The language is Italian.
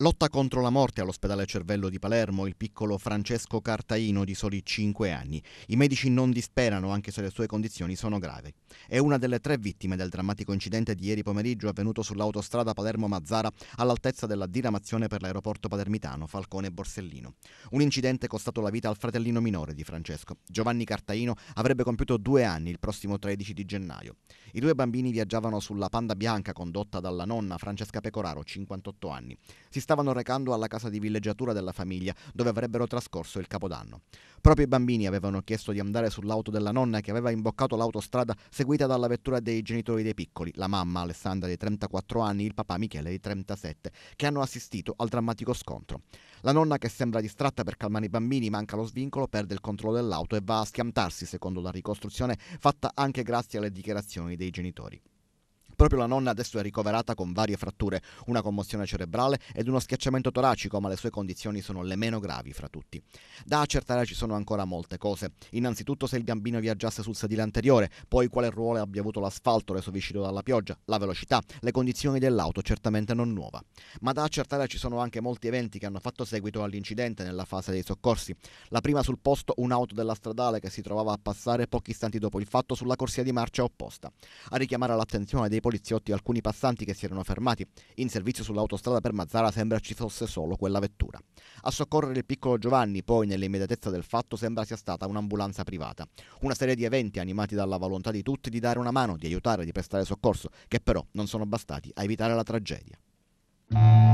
Lotta contro la morte all'ospedale Cervello di Palermo il piccolo Francesco Cartaino di soli 5 anni. I medici non disperano anche se le sue condizioni sono gravi. È una delle tre vittime del drammatico incidente di ieri pomeriggio avvenuto sull'autostrada Palermo-Mazzara all'altezza della diramazione per l'aeroporto palermitano Falcone Borsellino. Un incidente costato la vita al fratellino minore di Francesco. Giovanni Cartaino avrebbe compiuto due anni il prossimo 13 di gennaio. I due bambini viaggiavano sulla Panda Bianca condotta dalla nonna Francesca Pecoraro, 58 anni. Si stavano recando alla casa di villeggiatura della famiglia, dove avrebbero trascorso il capodanno. Proprio i bambini avevano chiesto di andare sull'auto della nonna che aveva imboccato l'autostrada seguita dalla vettura dei genitori dei piccoli, la mamma Alessandra di 34 anni e il papà Michele di 37, che hanno assistito al drammatico scontro. La nonna che sembra distratta per calmare i bambini, manca lo svincolo, perde il controllo dell'auto e va a schiantarsi, secondo la ricostruzione fatta anche grazie alle dichiarazioni dei genitori. Proprio la nonna adesso è ricoverata con varie fratture, una commozione cerebrale ed uno schiacciamento toracico, ma le sue condizioni sono le meno gravi fra tutti. Da accertare ci sono ancora molte cose. Innanzitutto se il bambino viaggiasse sul sedile anteriore, poi quale ruolo abbia avuto l'asfalto reso vicino dalla pioggia, la velocità, le condizioni dell'auto, certamente non nuova. Ma da accertare ci sono anche molti eventi che hanno fatto seguito all'incidente nella fase dei soccorsi. La prima sul posto un'auto della stradale che si trovava a passare pochi istanti dopo il fatto sulla corsia di marcia opposta. A richiamare l'attenzione dei poliziotti e alcuni passanti che si erano fermati. In servizio sull'autostrada per Mazzara sembra ci fosse solo quella vettura. A soccorrere il piccolo Giovanni, poi nell'immediatezza del fatto, sembra sia stata un'ambulanza privata. Una serie di eventi animati dalla volontà di tutti di dare una mano, di aiutare, di prestare soccorso, che però non sono bastati a evitare la tragedia.